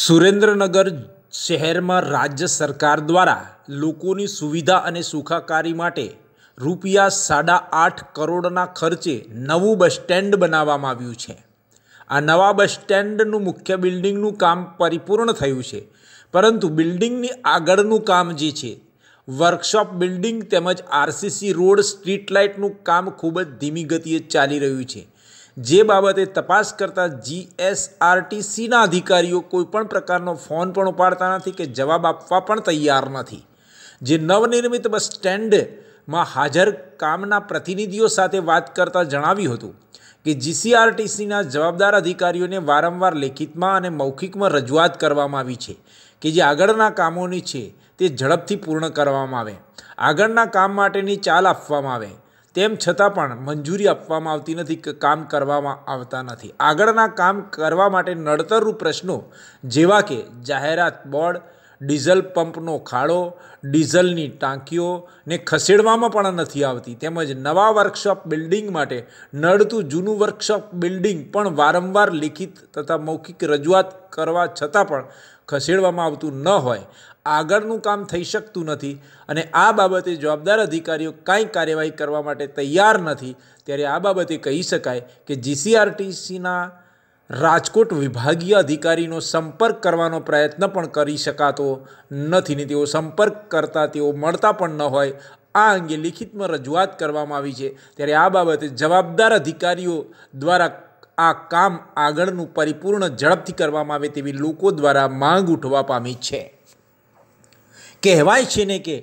સુરેન્દ્રનગર શહેરમાં રાજ્ય સરકાર દ્વારા લોકોની સુવિધા અને સુખાકારી માટે રૂપિયા સાડા આઠ કરોડના ખર્ચે નવું બસ સ્ટેન્ડ બનાવવામાં આવ્યું છે આ નવા બસ સ્ટેન્ડનું મુખ્ય બિલ્ડિંગનું કામ પરિપૂર્ણ થયું છે પરંતુ બિલ્ડિંગની આગળનું કામ જે છે વર્કશોપ બિલ્ડિંગ તેમજ આરસીસી રોડ સ્ટ્રીટ લાઇટનું કામ ખૂબ જ ધીમી ગતિએ ચાલી રહ્યું છે જે બાબતે તપાસ કરતા જીએસઆરટીસીના અધિકારીઓ કોઈપણ પ્રકારનો ફોન પણ ઉપાડતા નથી કે જવાબ આપવા પણ તૈયાર નથી જે નવનિર્મિત બસ સ્ટેન્ડમાં હાજર કામના પ્રતિનિધિઓ સાથે વાત કરતાં જણાવ્યું હતું કે જીસીઆરટીસીના જવાબદાર અધિકારીઓને વારંવાર લેખિતમાં અને મૌખિકમાં રજૂઆત કરવામાં આવી છે કે જે આગળના કામોની છે તે ઝડપથી પૂર્ણ કરવામાં આવે આગળના કામ માટેની ચાલ આપવામાં આવે તેમ છતાં પણ મંજૂરી આપવામાં આવતી નથી કે કામ કરવામાં આવતા નથી આગળના કામ કરવા માટે નડતરરૂપ પ્રશ્નો જેવા કે જાહેરાત બોર્ડ ડીઝલ પંપનો ખાડો ડીઝલની ટાંકીઓ ને ખસેડવામાં પણ નથી આવતી તેમજ નવા વર્કશોપ બિલ્ડિંગ માટે નડતું જૂનું વર્કશોપ બિલ્ડિંગ પણ વારંવાર લિખિત તથા મૌખિક રજૂઆત કરવા છતાં પણ ખસેડવામાં આવતું ન હોય આગળનું કામ થઈ શકતું નથી અને આ બાબતે જવાબદાર અધિકારીઓ કાંઈ કાર્યવાહી કરવા માટે તૈયાર નથી ત્યારે આ બાબતે કહી શકાય કે જીસીઆરટીસીના રાજકોટ વિભાગીય અધિકારીનો સંપર્ક કરવાનો પ્રયત્ન પણ કરી શકાતો નથી ને તેઓ સંપર્ક કરતા તેઓ મળતા પણ ન હોય આ અંગે લિખિતમાં રજૂઆત કરવામાં આવી છે ત્યારે આ બાબતે જવાબદાર અધિકારીઓ દ્વારા આ કામ આગળનું પરિપૂર્ણ ઝડપથી કરવામાં આવે તેવી લોકો દ્વારા માંગ ઉઠવા પામી છે કહેવાય છે ને કે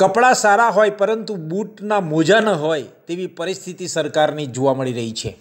કપડાં સારા હોય પરંતુ બૂટના મોજા ન હોય તેવી પરિસ્થિતિ સરકારની જોવા મળી રહી છે